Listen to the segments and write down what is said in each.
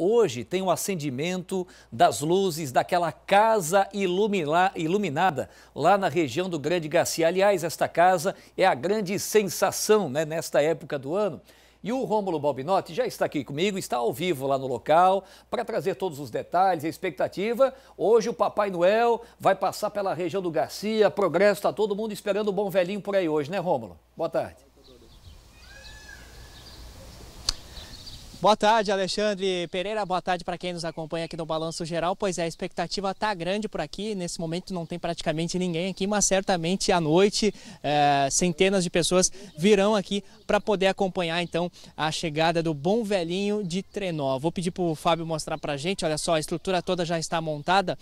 Hoje tem o acendimento das luzes daquela casa iluminada lá na região do Grande Garcia. Aliás, esta casa é a grande sensação né, nesta época do ano. E o Rômulo Balbinotti já está aqui comigo, está ao vivo lá no local para trazer todos os detalhes, a expectativa. Hoje o Papai Noel vai passar pela região do Garcia, Progresso, está todo mundo esperando o bom velhinho por aí hoje, né Rômulo? Boa tarde. Boa tarde, Alexandre Pereira. Boa tarde para quem nos acompanha aqui no Balanço Geral. Pois é, a expectativa está grande por aqui. Nesse momento não tem praticamente ninguém aqui, mas certamente à noite é, centenas de pessoas virão aqui para poder acompanhar então a chegada do Bom Velhinho de Trenó. Vou pedir para o Fábio mostrar para a gente. Olha só, a estrutura toda já está montada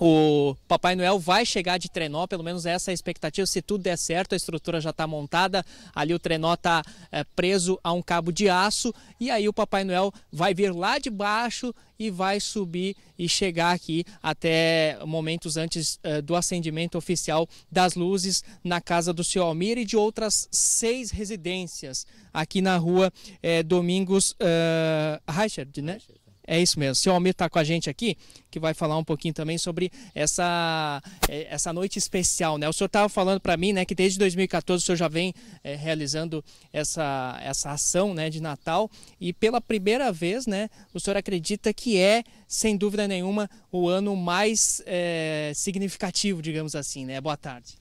o Papai Noel vai chegar de trenó, pelo menos essa é a expectativa. Se tudo der certo, a estrutura já está montada. Ali o trenó está é, eh, preso a um cabo de aço. E aí o Papai Noel vai vir lá de baixo e vai subir e chegar aqui até momentos antes é, do acendimento oficial das luzes na casa do seu Almir e de outras seis residências aqui na rua é, Domingos uh, Reichard, né? É isso mesmo. O senhor Almir está com a gente aqui, que vai falar um pouquinho também sobre essa, é, essa noite especial. Né? O senhor estava falando para mim né, que desde 2014 o senhor já vem é, realizando essa, essa ação né, de Natal e pela primeira vez né, o senhor acredita que é, sem dúvida nenhuma, o ano mais é, significativo, digamos assim. Né? Boa tarde.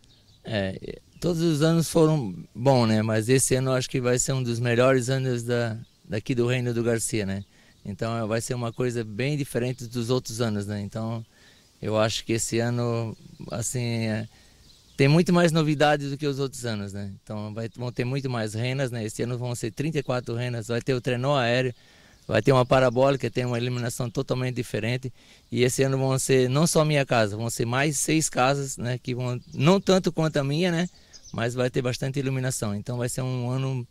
É, todos os anos foram bons, né? mas esse ano eu acho que vai ser um dos melhores anos da, daqui do Reino do Garcia. né? Então vai ser uma coisa bem diferente dos outros anos, né? Então eu acho que esse ano, assim, é, tem muito mais novidades do que os outros anos, né? Então vai, vão ter muito mais renas, né? esse ano vão ser 34 renas, vai ter o trenó aéreo, vai ter uma parabólica, tem uma iluminação totalmente diferente. E esse ano vão ser não só minha casa, vão ser mais seis casas, né? Que vão, não tanto quanto a minha, né? Mas vai ter bastante iluminação. Então vai ser um ano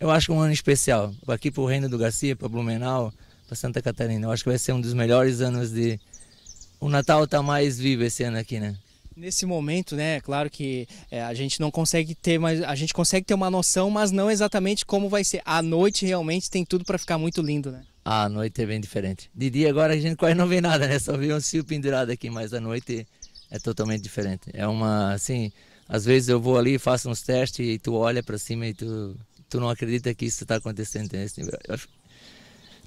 eu acho um ano especial. Aqui para o Reino do Garcia, para Blumenau, para Santa Catarina. Eu acho que vai ser um dos melhores anos de. O Natal está mais vivo esse ano aqui, né? Nesse momento, né, é claro que é, a gente não consegue ter, mas a gente consegue ter uma noção, mas não exatamente como vai ser. A noite realmente tem tudo para ficar muito lindo, né? Ah, a noite é bem diferente. De dia agora a gente quase não vê nada, né? Só vê um fio pendurado aqui, mas a noite é totalmente diferente. É uma, assim, às vezes eu vou ali, faço uns testes e tu olha para cima e tu tu não acredita que isso está acontecendo. Entendeu?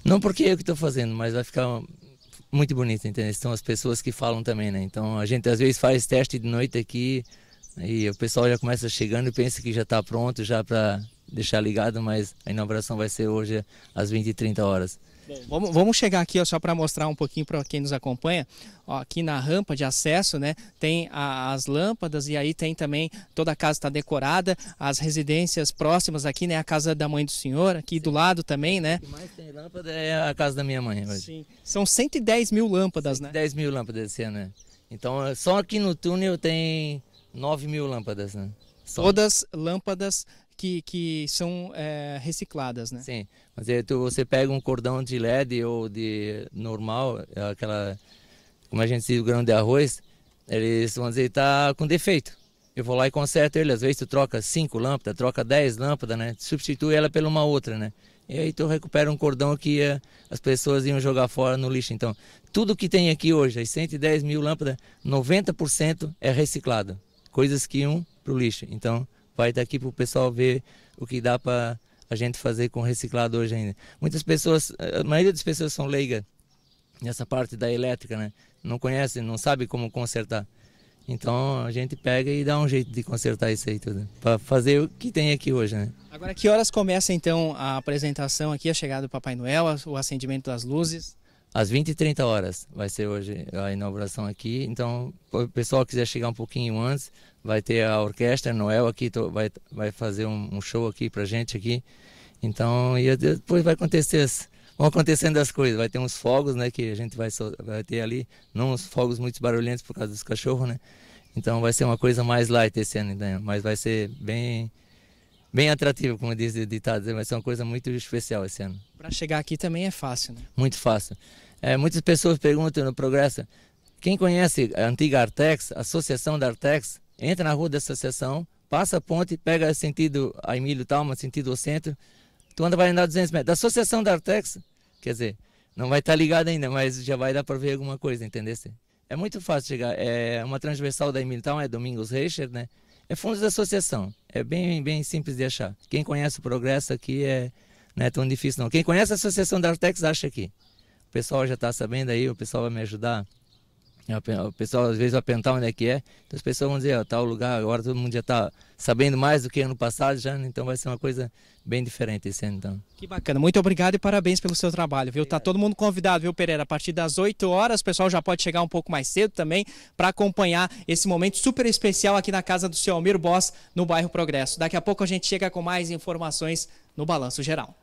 Não porque é eu que estou fazendo, mas vai ficar muito bonito, entendeu? São as pessoas que falam também, né? Então a gente às vezes faz teste de noite aqui e o pessoal já começa chegando e pensa que já está pronto já para deixar ligado, mas a inauguração vai ser hoje às 20 h 30 horas vamos, vamos chegar aqui ó, só para mostrar um pouquinho para quem nos acompanha. Ó, aqui na rampa de acesso, né, tem a, as lâmpadas e aí tem também toda a casa está decorada, as residências próximas aqui, né, a casa da mãe do senhor, aqui Sim. do lado também, né? O que mais tem lâmpada é a casa da minha mãe. Hoje. Sim. São 110 mil lâmpadas, 110 né? 10 mil lâmpadas esse ano, né? Então, só aqui no túnel tem 9 mil lâmpadas, né? Só. Todas lâmpadas que, que são é, recicladas, né? Sim, mas aí tu, você pega um cordão de LED ou de normal, aquela, como a gente diz, o grão de arroz, eles vão dizer, tá com defeito. Eu vou lá e conserto ele, às vezes tu troca cinco lâmpadas, troca dez lâmpadas, né? Substitui ela por uma outra, né? E aí tu recupera um cordão que é, as pessoas iam jogar fora no lixo. Então, tudo que tem aqui hoje, as 110 mil lâmpadas, 90% é reciclado coisas que iam para o lixo. Então, vai daqui para o pessoal ver o que dá para a gente fazer com reciclado hoje ainda. Muitas pessoas, a maioria das pessoas são leigas nessa parte da elétrica, né? Não conhece, não sabe como consertar. Então a gente pega e dá um jeito de consertar isso aí tudo, para fazer o que tem aqui hoje, né? Agora, que horas começa então a apresentação aqui, a chegada do Papai Noel, o acendimento das luzes? às 20 e 30 horas vai ser hoje a inauguração aqui. Então, o pessoal quiser chegar um pouquinho antes, vai ter a orquestra Noel aqui, tô, vai, vai fazer um, um, show aqui pra gente aqui. Então, e depois vai acontecer as, vão acontecendo as coisas. Vai ter uns fogos, né, que a gente vai, vai ter ali, não uns fogos muito barulhentos por causa dos cachorros, né? Então vai ser uma coisa mais light esse ano, né? mas vai ser bem bem atrativo, como diz o ditado, mas é uma coisa muito especial esse ano. Para chegar aqui também é fácil, né? Muito fácil. É, muitas pessoas perguntam no Progresso, quem conhece a antiga Artex, a associação da Artex, entra na rua da associação, passa a ponte, pega sentido a Emílio Talma, sentido ao centro, tu anda vai andar 200 metros. Da associação da Artex, quer dizer, não vai estar tá ligado ainda, mas já vai dar para ver alguma coisa, entendeu? É muito fácil chegar. É uma transversal da Emílio Talma, é Domingos Reicher, né? É fundo da associação. É bem, bem simples de achar. Quem conhece o Progresso aqui é, não é tão difícil não. Quem conhece a Associação da Artex acha aqui. O pessoal já está sabendo aí, o pessoal vai me ajudar é, o pessoal às vezes vai perguntar onde é que é. Então as pessoas vão dizer, ó, tal lugar, agora todo mundo já está sabendo mais do que ano passado já, então vai ser uma coisa bem diferente esse ano então. Que bacana, muito obrigado e parabéns pelo seu trabalho, viu? Tá todo mundo convidado, viu, Pereira? A partir das 8 horas, o pessoal já pode chegar um pouco mais cedo também para acompanhar esse momento super especial aqui na casa do seu Almir Boss, no bairro Progresso. Daqui a pouco a gente chega com mais informações no Balanço Geral.